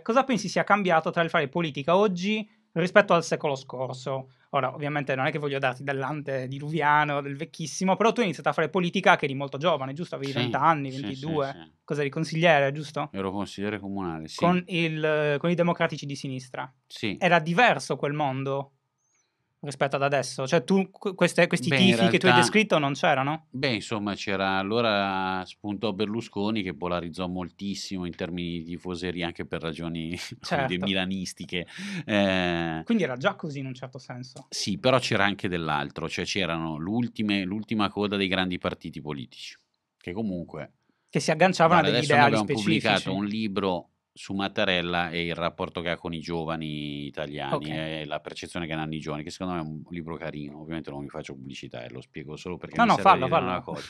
cosa pensi sia cambiato tra il fare politica oggi rispetto al secolo scorso? Ora, ovviamente non è che voglio darti dell'ante diluviano, del vecchissimo, però tu hai iniziato a fare politica che eri molto giovane, giusto? Avevi sì, 20 anni, 22, sì, sì, sì. cosa eri consigliere, giusto? Ero consigliere comunale, sì. Con, il, con i democratici di sinistra. Sì. Era diverso quel mondo rispetto ad adesso? Cioè, tu, queste, questi Beh, tifi realtà, che tu hai descritto non c'erano? Beh, insomma, c'era allora spuntò Berlusconi che polarizzò moltissimo in termini di tifoseria anche per ragioni certo. milanistiche. Eh, Quindi era già così in un certo senso. Sì, però c'era anche dell'altro, cioè c'erano l'ultima coda dei grandi partiti politici, che comunque... Che si agganciavano a ad degli ideali specifici. abbiamo pubblicato un libro su Mattarella e il rapporto che ha con i giovani italiani okay. e la percezione che hanno i giovani, che secondo me è un libro carino, ovviamente non vi faccio pubblicità e lo spiego solo perché no, mi no, fallo, fallo. una cosa.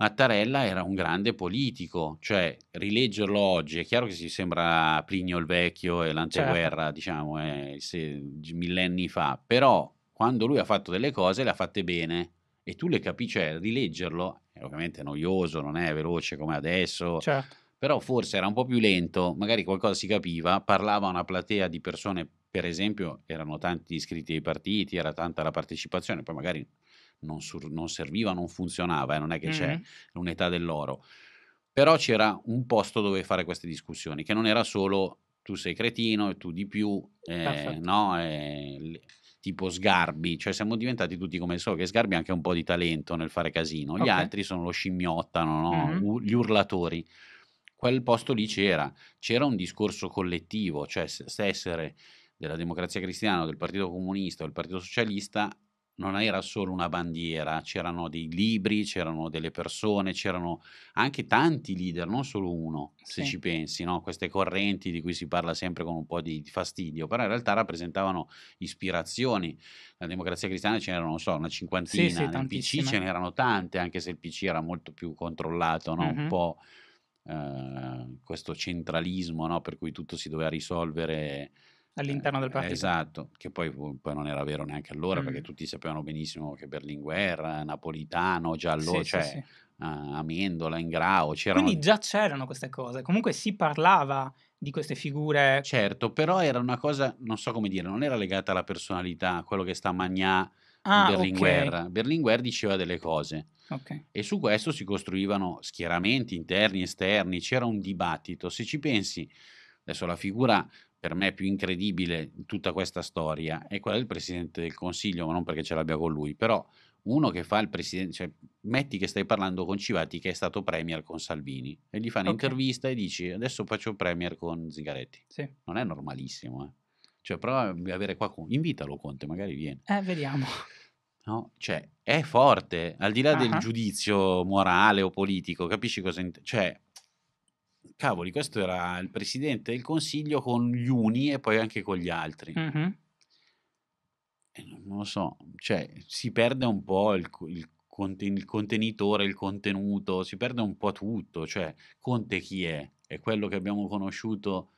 Mattarella era un grande politico, cioè rileggerlo oggi è chiaro che si sembra Plinio il Vecchio e l'anteguerra, certo. diciamo, eh, se, millenni fa, però quando lui ha fatto delle cose le ha fatte bene e tu le capisci, cioè rileggerlo, è ovviamente noioso, non è veloce come adesso, certo però forse era un po' più lento, magari qualcosa si capiva, parlava a una platea di persone, per esempio erano tanti iscritti ai partiti, era tanta la partecipazione, poi magari non, sur- non serviva, non funzionava, eh, non è che mm-hmm. c'è l'unità dell'oro, però c'era un posto dove fare queste discussioni, che non era solo tu sei cretino e tu di più, eh, no? Eh, tipo Sgarbi, cioè siamo diventati tutti come so che Sgarbi ha anche un po' di talento nel fare casino, gli okay. altri sono lo scimmiottano, no? mm-hmm. U- gli urlatori quel posto lì c'era, c'era un discorso collettivo, cioè se essere della democrazia cristiana, o del partito comunista o del partito socialista non era solo una bandiera, c'erano dei libri, c'erano delle persone, c'erano anche tanti leader, non solo uno, se sì. ci pensi, no? queste correnti di cui si parla sempre con un po' di, di fastidio, però in realtà rappresentavano ispirazioni. La democrazia cristiana ce n'erano, non so, una cinquantina, sì, sì, nel PC ce n'erano tante, anche se il PC era molto più controllato, no? mm-hmm. un po' Eh, questo centralismo no? per cui tutto si doveva risolvere all'interno eh, del partito. Esatto, che poi, boh, poi non era vero neanche allora, mm. perché tutti sapevano benissimo che Berlinguer, Napolitano, già allora, sì, cioè sì, sì. Uh, eh, Amendola, Ingrao, c'erano... Quindi già c'erano queste cose, comunque si parlava di queste figure... Certo, però era una cosa, non so come dire, non era legata alla personalità, quello che sta a Magnà ah, Berlinguer. Okay. Berlinguer diceva delle cose okay. e su questo si costruivano schieramenti interni, e esterni, c'era un dibattito. Se ci pensi, adesso la figura per me più incredibile in tutta questa storia è quella del Presidente del Consiglio, ma non perché ce l'abbia con lui, però uno che fa il presidente, cioè, metti che stai parlando con Civati che è stato premier con Salvini e gli fanno okay. e dici adesso faccio premier con Zigaretti. Sì. Non è normalissimo. Eh. Cioè, prova a avere qua, invitalo Conte, magari viene. Eh, vediamo. No? Cioè, è forte, al di là uh-huh. del giudizio morale o politico, capisci cosa... Int- cioè, cavoli, questo era il presidente del Consiglio con gli uni e poi anche con gli altri. Uh-huh. Non lo so, cioè, si perde un po' il, il il contenitore, il contenuto, si perde un po' tutto, cioè Conte chi è? È quello che abbiamo conosciuto.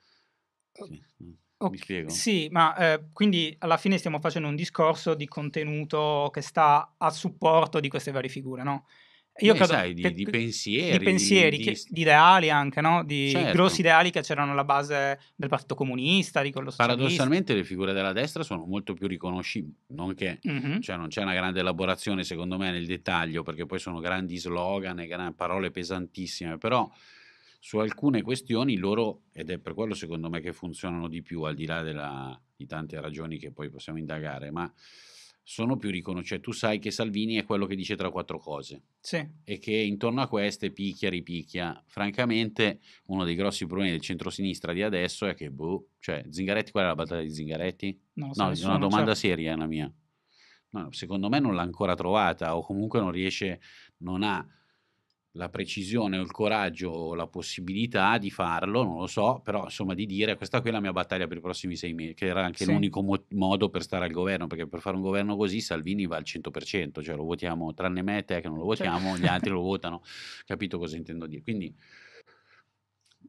Eh, sì. Mm. Okay, Mi spiego? Sì, ma eh, quindi alla fine stiamo facendo un discorso di contenuto che sta a supporto di queste varie figure, no? Io eh, credo sai, di, che, di, pensieri, di, pensieri di, che, di, ideali anche, no? di certo. grossi ideali che c'erano alla base del Partito Comunista, di quello socialista. Paradossalmente le figure della destra sono molto più riconoscibili, non che mm-hmm. cioè, non c'è una grande elaborazione secondo me nel dettaglio, perché poi sono grandi slogan e gran- parole pesantissime, però su alcune questioni loro, ed è per quello secondo me che funzionano di più, al di là della, di tante ragioni che poi possiamo indagare, ma sono più riconosciuti. Cioè, tu sai che Salvini è quello che dice tra quattro cose sì. e che intorno a queste picchia, ripicchia. Francamente, uno dei grossi problemi del centrosinistra di adesso è che, boh, cioè, Zingaretti, qual è la battaglia di Zingaretti? No, no è una domanda certo. seria è la mia. No, secondo me non l'ha ancora trovata o comunque non riesce, non ha la precisione o il coraggio o la possibilità di farlo, non lo so, però insomma di dire questa qui è la mia battaglia per i prossimi sei mesi, che era anche sì. l'unico mo- modo per stare al governo, perché per fare un governo così Salvini va al 100%, cioè lo votiamo tranne me e te che non lo certo. votiamo, gli altri lo votano, capito cosa intendo dire. Quindi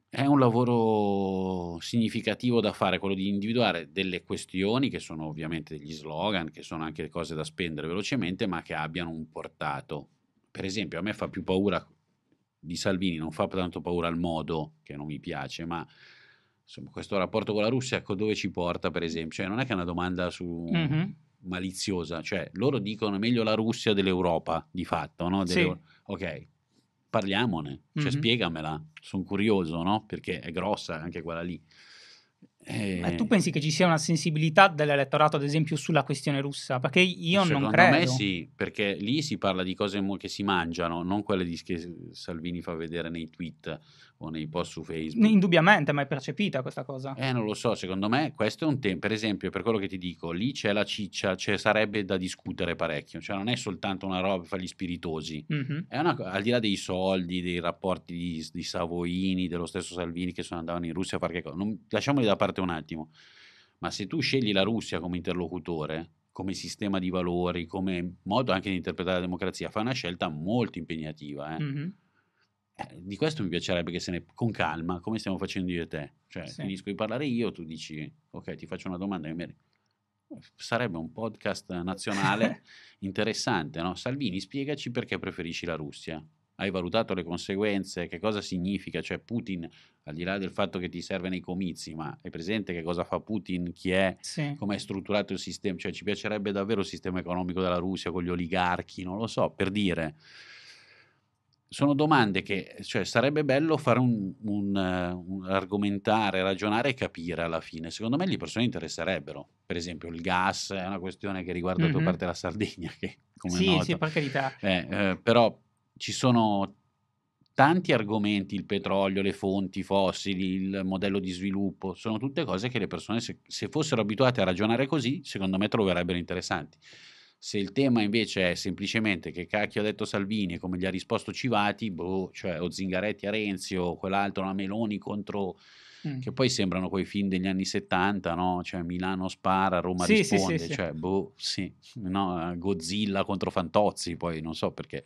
è un lavoro significativo da fare, quello di individuare delle questioni che sono ovviamente degli slogan, che sono anche cose da spendere velocemente, ma che abbiano un portato per esempio, a me fa più paura di Salvini, non fa tanto paura al modo, che non mi piace, ma insomma, questo rapporto con la Russia, ecco dove ci porta, per esempio. Cioè, non è che è una domanda su... Mm-hmm. maliziosa, cioè loro dicono meglio la Russia dell'Europa, di fatto, no? Dell'Euro- sì. Ok, parliamone, cioè mm-hmm. spiegamela, sono curioso, no? Perché è grossa anche quella lì. E... Eh, eh, tu pensi che ci sia una sensibilità dell'elettorato, ad esempio, sulla questione russa? Perché io non credo. Secondo me sì, perché lì si parla di cose che si mangiano, non quelle che Salvini fa vedere nei tweet o nei post su Facebook. Indubbiamente, mai percepita questa cosa. Eh, non lo so, secondo me questo è un tempo. Per esempio, per quello che ti dico, lì c'è la ciccia, c'è, sarebbe da discutere parecchio. Cioè, non è soltanto una roba fra gli spiritosi. Mm-hmm. È una, al di là dei soldi, dei rapporti di, di Savoini, dello stesso Salvini che sono andavano in Russia a fare che cosa. Non, lasciamoli da parte parte un attimo, ma se tu scegli la Russia come interlocutore, come sistema di valori, come modo anche di interpretare la democrazia, fa una scelta molto impegnativa. Eh? Mm-hmm. Eh, di questo mi piacerebbe che se ne con calma, come stiamo facendo io e te. Cioè, sì. finisco di parlare io, tu dici, ok, ti faccio una domanda. Mi... Sarebbe un podcast nazionale interessante, no? Salvini, spiegaci perché preferisci la Russia hai valutato le conseguenze, che cosa significa, cioè Putin, al di là del fatto che ti serve nei comizi, ma è presente che cosa fa Putin, chi è, sì. come è strutturato il sistema, cioè ci piacerebbe davvero il sistema economico della Russia con gli oligarchi, non lo so, per dire sono domande che cioè, sarebbe bello fare un, un, un, argomentare, ragionare e capire alla fine. Secondo me le persone interesserebbero. Per esempio, il gas è una questione che riguarda mm-hmm. la parte della Sardegna. Che, come sì, noto, sì, per carità. Eh, eh, però ci sono tanti argomenti, il petrolio, le fonti fossili, il modello di sviluppo, sono tutte cose che le persone se, se fossero abituate a ragionare così, secondo me troverebbero interessanti. Se il tema invece è semplicemente che cacchio ha detto Salvini e come gli ha risposto Civati, boh, cioè o Zingaretti a Renzi o quell'altro, la Meloni contro... Mm. Che poi sembrano quei film degli anni 70, no? Cioè Milano spara, Roma sì, risponde, sì, sì, cioè boh, sì, no? Godzilla contro Fantozzi, poi non so perché.